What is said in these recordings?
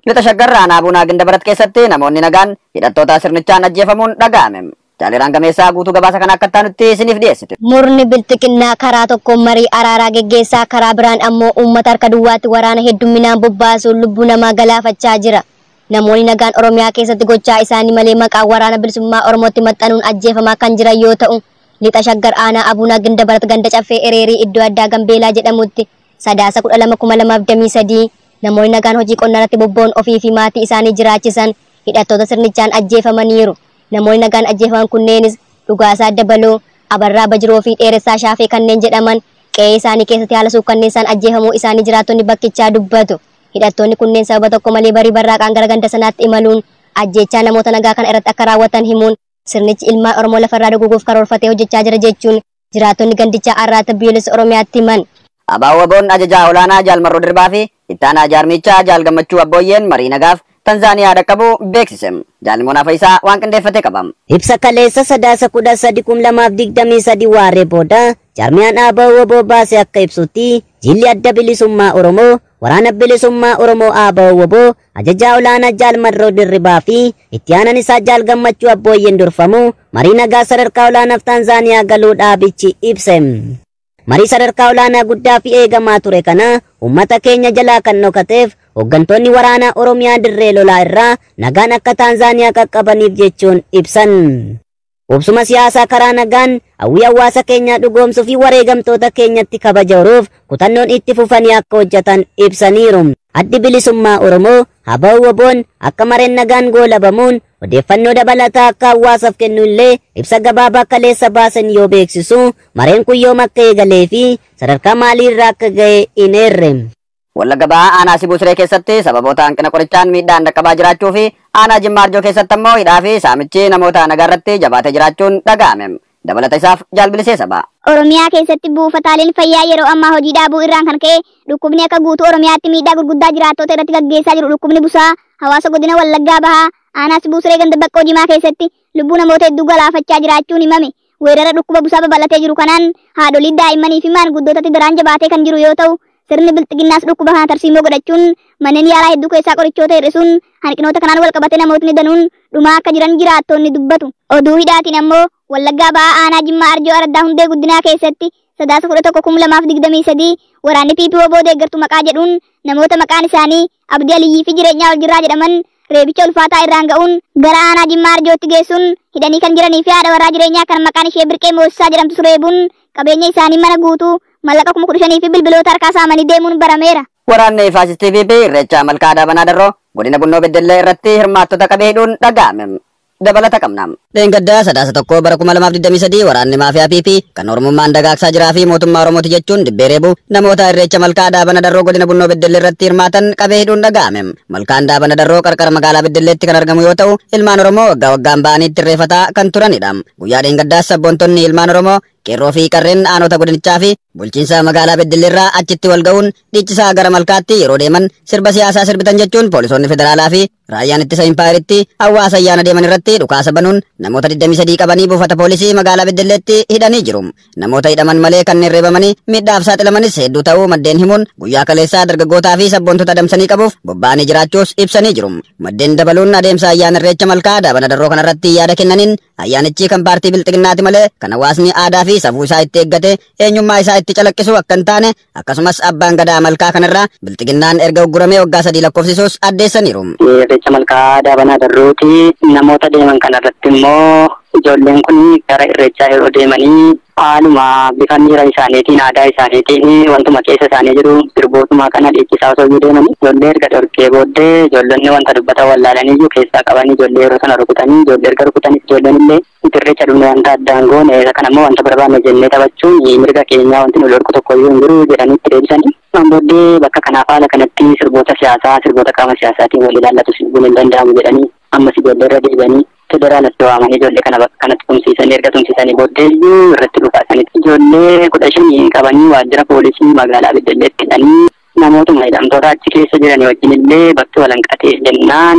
Lixa shaggarraa ginda gindabarat keessatti namoonni nagaan hidhattoota sirnichaan ajjeefamuun dhaga'ame. Jaaliraan gameessaa guutuu gabaasa kana akka nutti isiniif dhiyeessite. Murni biltiqinnaa karaa tokko marii araaraa geggeessaa karaa biraan ammoo uummata harka duwwaatti waraana heddumminaan bobbaasuun lubbuu namaa galaafachaa jira. Namoonni nagaan Oromiyaa keessatti gochaa isaanii malee maqaan waraana bilisummaa Oromootti maxxanuun ajjeefamaa kan jiran yoo ta'u, lixa shaggar aanaa Abuunaa Gindabarat ganda caffee ereerii iddoo addaa Gambeelaa jedhamutti Namoonni nagaan hojii qonnaa irratti bobboon ofii fi maatii isaanii jiraachisan hidhattoota sirnichaan ajjeefamaniiru. Namoonni nagaan ajjeefaman kunneenis dhugaasaa dabaloo, abarraa bajiroo fi dheeressaa shaafee kanneen jedhaman qe'ee isaanii keessatti haala suukanneessaan ajjeefamuu isaanii jiraattonni bakkichaa dubbatu. Hidhattoonni kunneen sababa tokko malee barii barraaqaan gara ganda sanaatti imaluun ajjechaa namoota nagaa kana irratti akka raawwatan himuun sirnichi ilmaan Oromoo lafarraa dhuguguuf karoorfatee hojjechaa jira jechuun jiraattonni gandichaa arraata biyyoolessa Oromiyaatti himan. Abaawaboon ajajaa olaanaa Jaalmarroo Dirbaa fi itti Jaarmichaa Jaal Gammachuu Abbooyyeen marii nagaaf Tanzaaniyaa dhaqqabu beeksise. Jaalimoon isaa waan qindeeffate qaba. Ibsa kaleessa sadaasa kudha sadi lamaaf digdamii sadi waaree booda Jaarmiyaan Abaawaboo baase akka ibsutti jilli adda bilisummaa Oromoo waraana bilisummaa Oromoo Abaawaboo ajajaa olaanaa Jaalmarroo Dirribaa fi itti aanan isaa jaalgammachuu Gammachuu Abbooyyeen durfamu marii nagaa sadarkaa olaanaaf Tanzaaniyaa galuu dhaabichi Marii sadarkaa olaanaa guddaa fi eegamaa ture kana uummata keenya jalaa kan nokateef hooggantoonni waraanaa Oromiyaa dirree lolaa irraa nagaan akka Taanzaaniyaa qaqqabaniif jechuun ibsan. Ubsuma siyaasaa karaa nagaan hawwii hawaasa keenyaa dhugoomsuu fi wareegamtoota keenyatti kabaja horuuf kutannoon itti fufanii akka hojjetan ibsaniiru. addi bilisummaa Oromoo habaawwaboon akka mareen nagaan goolabamuun odeeffannoo dabalataa akka hawaasaaf kennu illee ibsa gabaabaa kaleessa baasan yoo beeksisuu mareen kun yoom akka eegalee fi sadarkaa maaliirraa akka ga'e hin herrem. Wallagga ba'aa aanaa Sibuu keessatti sababoota hanqina qorichaan miidhaan dhaqqabaa jiraachuu fi aanaa Jimmaarjoo keessatti ammoo hidhaa fi saamichi namoota nagaa irratti jabaatee jiraachuun dhaga'ame. dabalata isaaf jaalbilisee ba'a. Oromiyaa keessatti buufataaleen fayyaa yeroo ammaa hojii dhaabuu irraan kan ka'e dhukkubni akka guutuu Oromiyaatti miidhaa gurguddaa jiraattota irratti gaggeessaa jiru dhukkubni busaa hawaasa godina wallaggaa bahaa aanaas buusuree ganda baqqoo jimaa keessatti lubbuu namoota hedduu galaafachaa jiraachuun mame. weerara dhukkuba busaa babal'atee jiru kanaan haadholii daa'immanii fi maanguddootatti daraan jabaatee kan jiru yoo ta'u sirni bilxiginaas dhukkuba kana tarsiimoo godhachuun manneen yaalaa hedduu keessaa qorichoota hir'isuun hanqinoota kanaan wal qabate namootni danuun dhumaa akka jiran jiraattoonni dubbatu. Oduu hidhaatiin ammoo wallaggaa ba'aa aanaa jimmaa arjo araddaa hundee guddinaa keessatti sadaasa kudha tokko kuma lamaaf digdamii sadii waraanni PPO booda eeggartuu maqaa jedhuun namoota maqaan isaanii abdii aliyyii fi jireenyaa wal jirraa jedhaman reebicha ulfaataa irraan ga'uun gara aanaa jimmaa arjootti geessuun hidhanii kan jiranii fi haadha warraa jireenyaa kan maqaan ishee birqee moosisaa mallaka kuma kudha shanii fi bilbiloota harkaa saamanii deemuun barameera. Waraanni faasistii fi irreecha malkaa daabanaa darroo godina Bunnoo Beddellee irratti hirmaattota qabee hidhuun dhaga'ame. dabalata qabna. Dheengaddaa sadaasa tokkoo bara kuma lamaaf digdamii sadii waraanni maafiyaa PP kan ormummaan dagaagsaa jiraa fi mootummaa Oromooti jechuun dibbee reebu namoota irreecha malkaa daabana darroo godina Bunnoo Beddellee irratti hirmaatan qabee hidhuun dhaga'ame. Malkaan daabana darroo qarqara magaalaa Beddelleetti kan argamu yoo ta'u ilmaan Oromoo waggaa waggaan ba'anii itti irreeffataa kan turanidha. Guyyaa dheengaddaas sabboontoonni ilmaan Oromoo Qeerroo fi qarreen aanota gudanichaa fi bulchiinsa magaalaa Beddelleerraa achitti wal ga'uun dhiichisaa gara malkaatti yeroo deeman sirba siyaasaa sirbitan jechuun poolisoonni federaalaa fi raayyaan ittisa impaayeeritti hawaasa ayyaana fata polisi dhukaasa banuun namoota 23 qabanii buufata poolisii magaalaa Beddelleetti hidhanii jiru. Namoota hidhaman malee kanneen reebamanii miidhaaf saaxilamanis tau maden himun himuun kalesa darga gota fi sabboontota adamsanii qabuuf bobba'anii jiraachuus ibsanii jiru. Maddeen dabaluun adeemsa ayyaana irreecha malkaa daabana darroo yada kinanin ayana ayyaanichi kan parti bil nati male kana wasni ada. fi safuu isaa itti eeggate eenyummaa isaa itti calaqqisu akka hin taane akkasumas abbaan gadaa malkaa kanarraa bilxiginnaan erga uggurame waggaa sadii lakkoofsisuus addeessaniiru. Irreecha malkaa daabanaa darruuti namoota deeman kanarratti immoo ijoolleen kun gara irreechaa yeroo deemanii haaluma bifan hira isaaniitiin aadaa isaaniitiin wantuma keessa isaanii jiru sirbootumaa kana dhiichisaa osoo iyyuu deemanii ijoollee erga dhorkee booddee ijoollonni wanta dubbatan wallaalanii iyyuu keessaa qabanii ijoollee yeroo sana rukutanii ijoollee erga rukutanii ijoolleen illee dirrecha dhumne wanta addaan goone kana wanta barbaanne jennee taphachuun mirga keenyaa wanti nu dhorku tokko iyyuu hin jiru jedhaniitti deebisanii waan booddee bakka kanaaf haala kanatti sirboota siyaasaa sirboota qaama siyaasaatiin irratti daraan itti ijoollee kana bakka kanatti tumsiisanii erga tumsiisanii booddeeyyuu irratti dhufaasanitti ijoollee kudha shanii qabanii waajjira poolisii magaalaa Biddelleetti hidhanii namootuma hidhamtoota achi keessa jiranii wajjin illee bakki walanqaa ta'e jennaan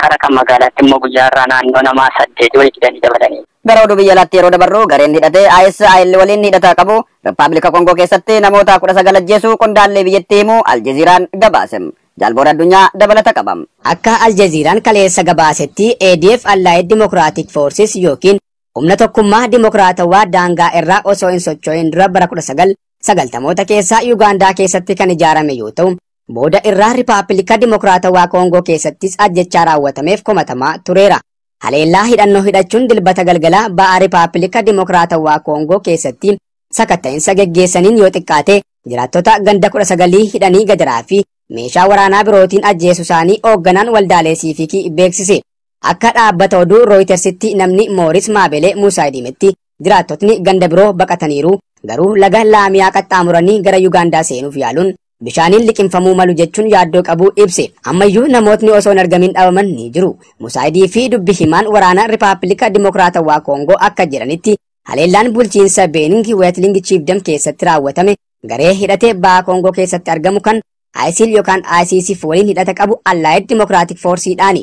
kara kan magaalaatti immoo guyyaarraa naannoo namaa saddeet walitti hidhanii dabalanii. Gara oduu biyya yeroo dabarru gareen hidhatee AS AL waliin hidhata qabu Rippaabilika Kongoo keessatti namoota kudha sagal ajjeesuu qondaallee biyyattii himu Aljeziiraan gabaase. jalboora addunyaa dabalata qabam. Akka Aljaziiraan kaleessa gabaasetti ADF Allaayee Dimokiraatik Foorsis yookiin humna tokkummaa dimokiraatawaa daangaa irraa osoo hin socho'in dura bara 1990 sagaltamoota keessaa Ugaandaa keessatti kan ijaarame yoo ta'u booda irraa Rippaabilika Dimokiraatawaa Koongoo keessattis ajjechaa raawwatameef komatamaa tureera. Haleellaa hidhannoo hidhachuun dilbata galgalaa ba'aa Rippaabilika Dimokiraatawaa Koongoo keessatti sakatta'insa geggeessaniin yoo xiqqaate jiraattota ganda 19 hidhanii gadaraa meeshaa waraanaa birootiin ajjeesu isaanii hoogganaan waldaalee siifikii beeksise. Akka dhaabbata oduu rooyitersitti namni Mooris Maabelee Musaa jiraattotni ganda biroo baqataniiru garuu laga laamiyaa qaxxaamuranii gara Yuugaandaa seenuuf yaaluun bishaaniin liqinfamuu malu jechuun yaaddoo qabuu ibse. Ammayyuu namootni osoo hin argamin dhabaman ni jiru. Musaayidii fi dubbi himaan waraana Rippaabilika Dimokiraatawaa Koongoo akka jedhanitti haleellaan bulchiinsa Beening Weetling Chiifdam keessatti raawwatame garee hidhatee ba'aa Koongoo keessatti argamu kan ISIL yookaan ICC waliin hidhata qabu Allied Democratic Forceedhaani.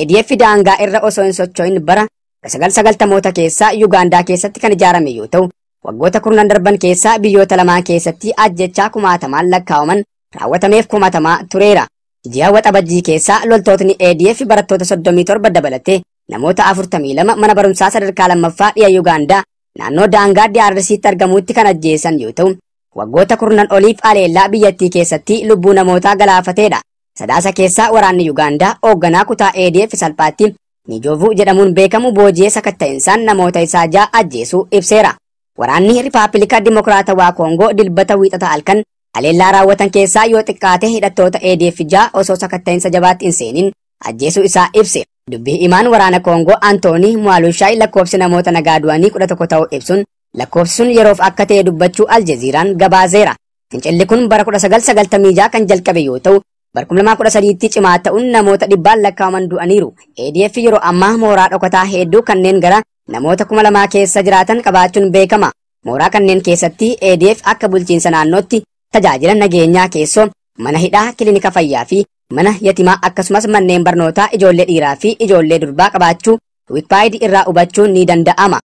ADF daangaa irra osoo hin socho'in bara 1990 sagaltamoota keessaa Yuugaandaa keessatti kan ijaarame yoo ta'u, waggoota kurnan darban keessaa biyyoota lamaan keessatti ajjechaa kumaatamaan lakkaawaman raawwatameef kumaatamaa tureera. Ji'a waxa bajjii keessaa loltootni ADF barattoota 37 dabalatee namoota 42 mana barumsaa sadarkaa lammaffaa dhiya Yuugaandaa naannoo daangaa DRCtti argamuutti kan ajjeessan yoo ta'u, Waggoota kurnan oliif aleellaa biyyattii keessatti lubbuu namootaa galaafateedha. Sadaasa keessaa waraanni yugaandaa hoogganaa kutaa fi salphaatti nijoovuu jedhamuun beekamu booji'ee sakatta'insaan namoota isaa ja'a ajjeesuu ibseera. Waraanni Ripaabilika Dimokiraatawaa Koongoo dilbata wiixata halkan aleellaa raawwatan keessaa yoo xiqqaate hidhattoota fi ja'a osoo sakatta'insa jabaatti hin seeniin ajjeesuu isaa ibse. Dubbii imaan waraana Koongoo Antoonii Mwaalushaay lakkoofsi namoota nagaa du'anii kudha ta'uu ibsuun lakkoofsuun yeroof akka ta'e dubbachuu aljeziiraan gabaazeera Fincilli kun bara 1996 kan jalqabe yoo ta'u bara 2013tti cimaa ta'uun namoota dhibbaan lakkaawaman du'aniiru. ADF yeroo ammaa mooraa dhokataa hedduu kanneen gara namoota 2000 keessa jiraatan qabaachuun beekama. Mooraa kanneen keessatti ADF akka bulchiinsa naannootti tajaajila nageenyaa keessoo mana hidhaa kilinika fayyaa fi mana yatimaa akkasumas manneen barnootaa ijoollee dhiiraa fi ijoollee durbaa qabaachuu irraa hubachuun ni danda'ama.